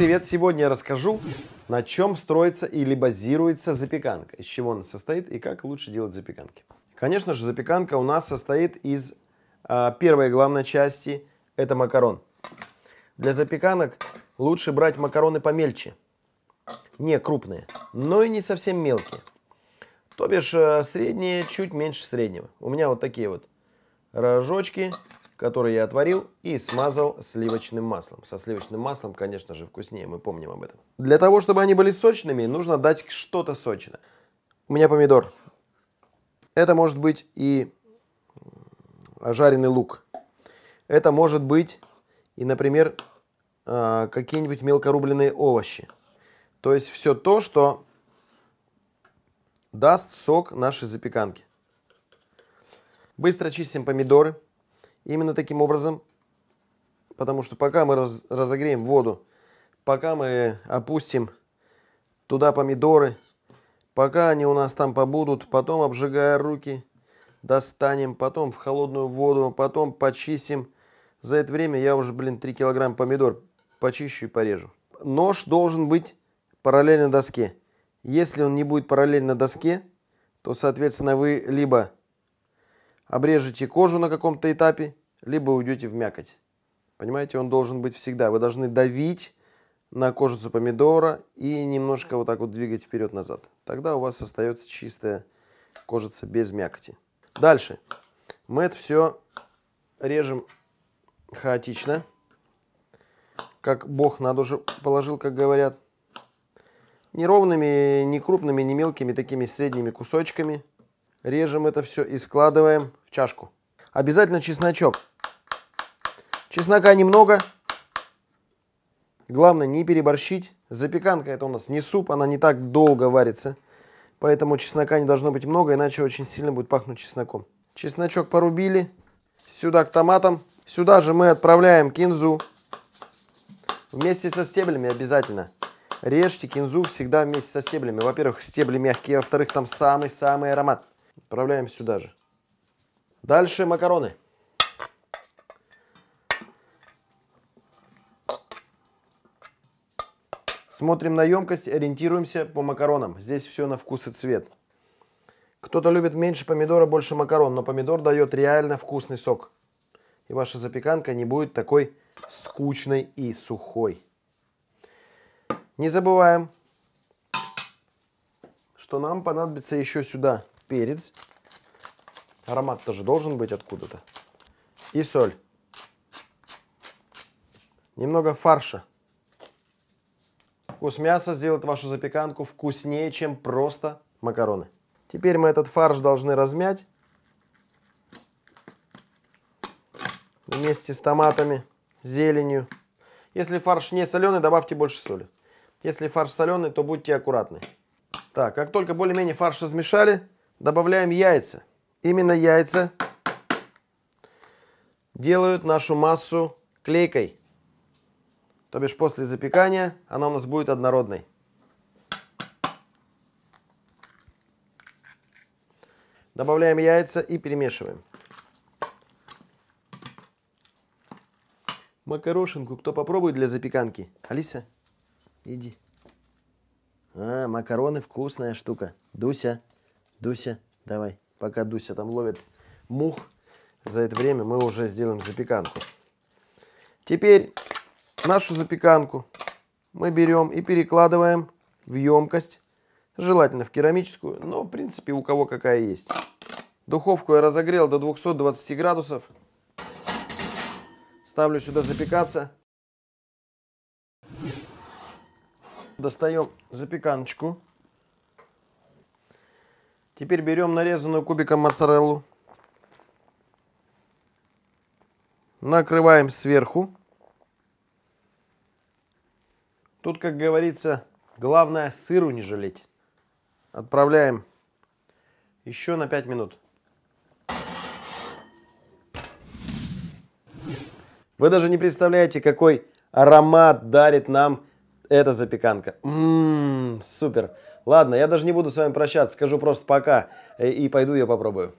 привет! Сегодня я расскажу, на чем строится или базируется запеканка, из чего она состоит и как лучше делать запеканки. Конечно же, запеканка у нас состоит из э, первой главной части – это макарон. Для запеканок лучше брать макароны помельче, не крупные, но и не совсем мелкие. То бишь, э, средние чуть меньше среднего. У меня вот такие вот рожочки – который я отварил и смазал сливочным маслом. Со сливочным маслом, конечно же, вкуснее, мы помним об этом. Для того, чтобы они были сочными, нужно дать что-то сочное. У меня помидор. Это может быть и жареный лук. Это может быть и, например, а, какие-нибудь мелкорубленные овощи. То есть все то, что даст сок нашей запеканки. Быстро чистим помидоры. Именно таким образом, потому что пока мы раз, разогреем воду, пока мы опустим туда помидоры, пока они у нас там побудут, потом обжигая руки, достанем, потом в холодную воду, потом почистим. За это время я уже, блин, 3 килограмма помидор почищу и порежу. Нож должен быть параллельно доске. Если он не будет параллельно доске, то, соответственно, вы либо обрежете кожу на каком-то этапе, либо уйдете в мякоть. Понимаете, он должен быть всегда. Вы должны давить на кожицу помидора и немножко вот так вот двигать вперед-назад. Тогда у вас остается чистая кожица без мякоти. Дальше. Мы это все режем хаотично. Как бог на душу положил, как говорят. Не ровными, не крупными, не мелкими, такими средними кусочками. Режем это все и складываем в чашку. Обязательно чесночок. Чеснока немного. Главное не переборщить. Запеканка это у нас не суп, она не так долго варится. Поэтому чеснока не должно быть много, иначе очень сильно будет пахнуть чесноком. Чесночок порубили. Сюда к томатам. Сюда же мы отправляем кинзу. Вместе со стеблями обязательно. Режьте кинзу всегда вместе со стеблями. Во-первых, стебли мягкие, во-вторых, там самый-самый аромат. Отправляем сюда же. Дальше макароны. Смотрим на емкость, ориентируемся по макаронам. Здесь все на вкус и цвет. Кто-то любит меньше помидора, больше макарон, но помидор дает реально вкусный сок. И ваша запеканка не будет такой скучной и сухой. Не забываем, что нам понадобится еще сюда перец. Аромат тоже должен быть откуда-то. И соль. Немного фарша. Вкус мяса сделает вашу запеканку вкуснее, чем просто макароны. Теперь мы этот фарш должны размять вместе с томатами, зеленью. Если фарш не соленый, добавьте больше соли. Если фарш соленый, то будьте аккуратны. Так, как только более-менее фарш размешали, добавляем яйца. Именно яйца делают нашу массу клейкой. То бишь после запекания она у нас будет однородной. Добавляем яйца и перемешиваем. Макарошинку кто попробует для запеканки? Алиса, иди. А, макароны вкусная штука. Дуся, Дуся, давай. Пока Дуся там ловит мух, за это время мы уже сделаем запеканку. Теперь Нашу запеканку мы берем и перекладываем в емкость, желательно в керамическую, но в принципе у кого какая есть. Духовку я разогрел до 220 градусов. Ставлю сюда запекаться. Достаем запеканочку. Теперь берем нарезанную кубиком моцареллу. Накрываем сверху. Тут, как говорится, главное сыру не жалеть. Отправляем еще на 5 минут. Вы даже не представляете, какой аромат дарит нам эта запеканка. Ммм, супер. Ладно, я даже не буду с вами прощаться, скажу просто пока э, и пойду ее попробую.